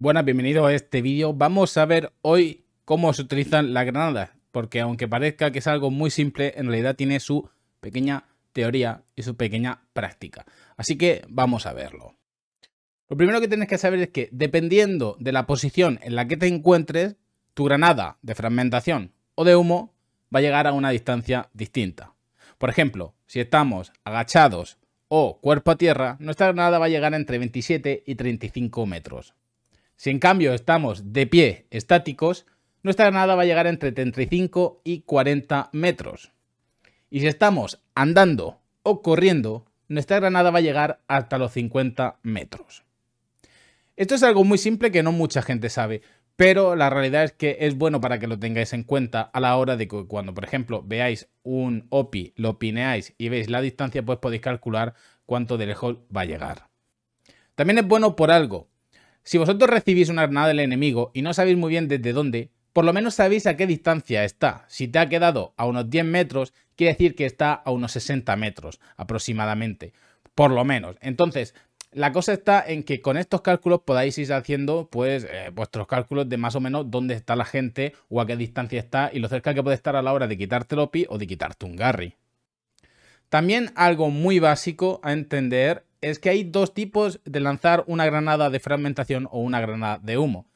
Buenas, bienvenidos a este vídeo. Vamos a ver hoy cómo se utilizan las granadas, porque aunque parezca que es algo muy simple, en realidad tiene su pequeña teoría y su pequeña práctica. Así que vamos a verlo. Lo primero que tienes que saber es que dependiendo de la posición en la que te encuentres, tu granada de fragmentación o de humo va a llegar a una distancia distinta. Por ejemplo, si estamos agachados o cuerpo a tierra, nuestra granada va a llegar entre 27 y 35 metros. Si en cambio estamos de pie estáticos, nuestra granada va a llegar entre 35 y 40 metros. Y si estamos andando o corriendo, nuestra granada va a llegar hasta los 50 metros. Esto es algo muy simple que no mucha gente sabe, pero la realidad es que es bueno para que lo tengáis en cuenta a la hora de que cuando, por ejemplo, veáis un OPI, lo pineáis y veis la distancia, pues podéis calcular cuánto de lejos va a llegar. También es bueno por algo, si vosotros recibís una granada del enemigo y no sabéis muy bien desde dónde, por lo menos sabéis a qué distancia está. Si te ha quedado a unos 10 metros, quiere decir que está a unos 60 metros aproximadamente. Por lo menos. Entonces, la cosa está en que con estos cálculos podáis ir haciendo pues eh, vuestros cálculos de más o menos dónde está la gente o a qué distancia está y lo cerca que puede estar a la hora de quitarte OPI o de quitarte un Garry. También algo muy básico a entender es que hay dos tipos de lanzar una granada de fragmentación o una granada de humo.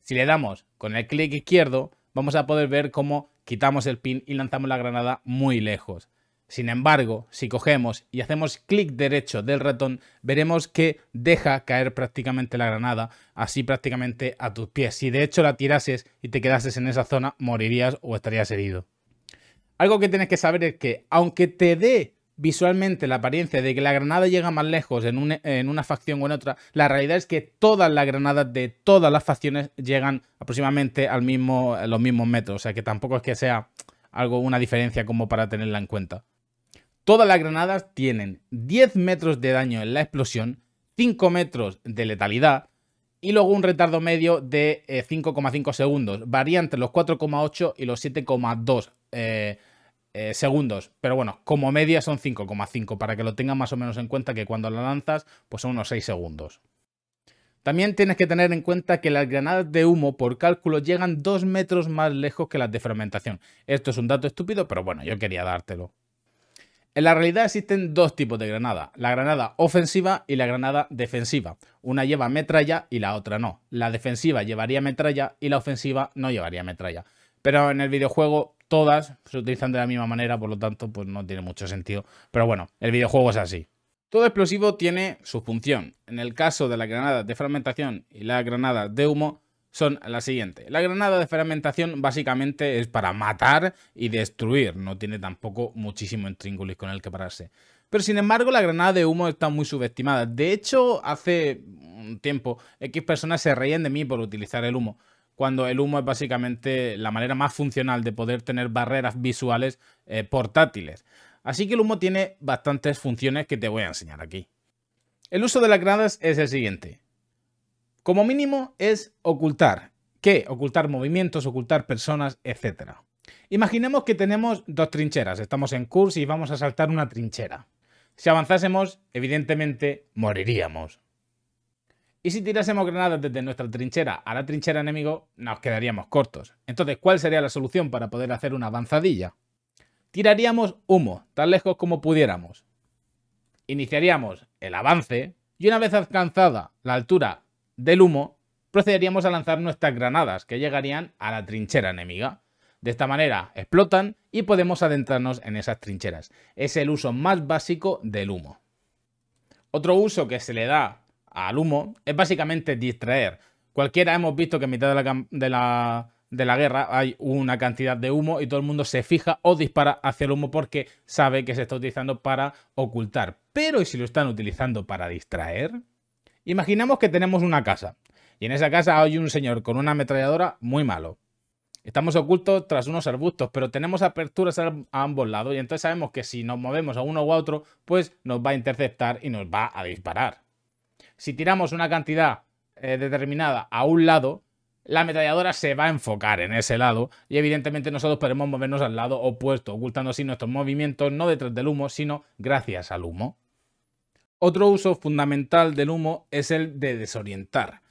Si le damos con el clic izquierdo, vamos a poder ver cómo quitamos el pin y lanzamos la granada muy lejos. Sin embargo, si cogemos y hacemos clic derecho del ratón, veremos que deja caer prácticamente la granada, así prácticamente a tus pies. Si de hecho la tirases y te quedases en esa zona, morirías o estarías herido. Algo que tienes que saber es que aunque te dé visualmente la apariencia de que la granada llega más lejos e, en, una facción o en otra, la realidad es que todas las granadas de todas las facciones llegan aproximadamente al mismo, a los mismos metros. O sea que tampoco es que sea algo, una diferencia como para tenerla en cuenta. Todas las granadas tienen 10 metros de daño en la explosión, 5 metros de letalidad y luego un retardo medio de 5,5 eh, segundos. Varía entre los 4,8 y los 7,2 eh, eh, segundos, pero bueno, como media son 5,5, para que lo tengan más o menos en cuenta que cuando la lanzas, pues son unos 6 segundos. También tienes que tener en cuenta que las granadas de humo, por cálculo, llegan 2 metros más lejos que las de fermentación. Esto es un dato estúpido, pero bueno, yo quería dártelo. En la realidad existen dos tipos de granada, la granada ofensiva y la granada defensiva. Una lleva metralla y la otra no. La defensiva llevaría metralla y la ofensiva no llevaría metralla. Pero en el videojuego todas se utilizan de la misma manera, por lo tanto, pues no tiene mucho sentido. Pero bueno, el videojuego es así. Todo explosivo tiene su función. En el caso de la granada de fragmentación y la granada de humo, son las siguientes. La granada de fragmentación básicamente es para matar y destruir, no tiene tampoco muchísimo intríngulis con el que pararse. Pero sin embargo, la granada de humo está muy subestimada. De hecho, hace un tiempo, X personas se reían de mí por utilizar el humo cuando el humo es básicamente la manera más funcional de poder tener barreras visuales eh, portátiles. Así que el humo tiene bastantes funciones que te voy a enseñar aquí. El uso de las granadas es el siguiente. Como mínimo es ocultar. ¿Qué? Ocultar movimientos, ocultar personas, etc. Imaginemos que tenemos dos trincheras. Estamos en curso y vamos a saltar una trinchera. Si avanzásemos, evidentemente moriríamos. Y si tirásemos granadas desde nuestra trinchera a la trinchera enemigo, nos quedaríamos cortos. Entonces, ¿cuál sería la solución para poder hacer una avanzadilla? Tiraríamos humo, tan lejos como pudiéramos. Iniciaríamos el avance y una vez alcanzada la altura del humo, procederíamos a lanzar nuestras granadas que llegarían a la trinchera enemiga. De esta manera explotan y podemos adentrarnos en esas trincheras. Es el uso más básico del humo. Otro uso que se le da al humo es básicamente distraer. Cualquiera hemos visto que en mitad de la, guerra hay una cantidad de humo y todo el mundo se fija o dispara hacia el humo porque sabe que se está utilizando para ocultar. Pero ¿y si lo están utilizando para distraer? Imaginamos que tenemos una casa y en esa casa hay un señor con una ametralladora muy malo. Estamos ocultos tras unos arbustos, pero tenemos aperturas a ambos lados y entonces sabemos que si nos movemos a uno u otro, pues nos va a interceptar y nos va a disparar si tiramos una cantidad eh, determinada a un lado, la ametralladora se va a enfocar en ese lado y evidentemente nosotros podemos movernos al lado opuesto, ocultando así nuestros movimientos no detrás del humo, sino gracias al humo. Otro uso fundamental del humo es el de desorientar.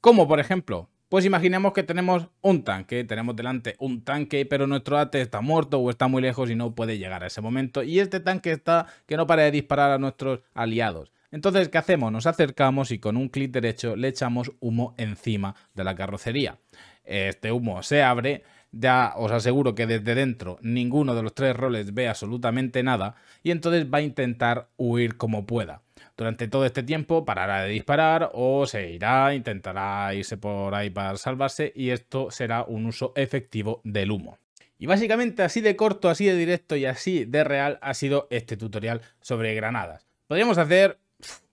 Como por ejemplo, pues imaginemos que tenemos un tanque, tenemos delante un tanque, pero nuestro AT está muerto o está muy lejos y no puede llegar a ese momento. Y este tanque está que no para de disparar a nuestros aliados. Entonces, ¿qué hacemos? Nos acercamos y con un clic derecho le echamos humo encima de la carrocería. Este humo se abre, ya os aseguro que desde dentro ninguno de los tres roles ve absolutamente nada y entonces va a intentar huir como pueda. Durante todo este tiempo parará de disparar o se irá, intentará irse por ahí para salvarse y esto será un uso efectivo del humo. Y básicamente así de corto, así de directo y así de real ha sido este tutorial sobre granadas. Podríamos hacer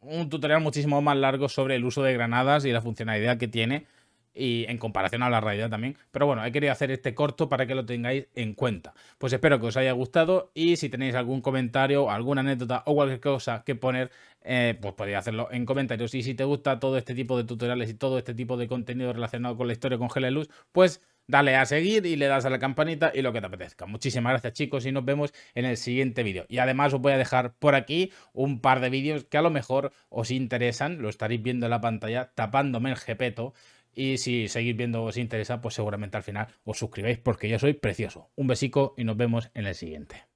un tutorial muchísimo más largo sobre el uso de granadas y la funcionalidad que tiene y en comparación a la realidad también. Pero bueno, he querido hacer este corto para que lo tengáis en cuenta. Pues espero que os haya gustado y si tenéis algún comentario, alguna anécdota o cualquier cosa que poner, eh, pues podéis hacerlo en comentarios. Y si te gusta todo este tipo de tutoriales y todo este tipo de contenido relacionado con la historia con Luz, pues dale a seguir y le das a la campanita y lo que te apetezca. Muchísimas gracias chicos y nos vemos en el siguiente vídeo. Y además os voy a dejar por aquí un par de vídeos que a lo mejor os interesan, lo estaréis viendo en la pantalla tapándome el jepeto. Y si seguís viendo os interesa, pues seguramente al final os suscribáis porque yo soy precioso. Un besico y nos vemos en el siguiente.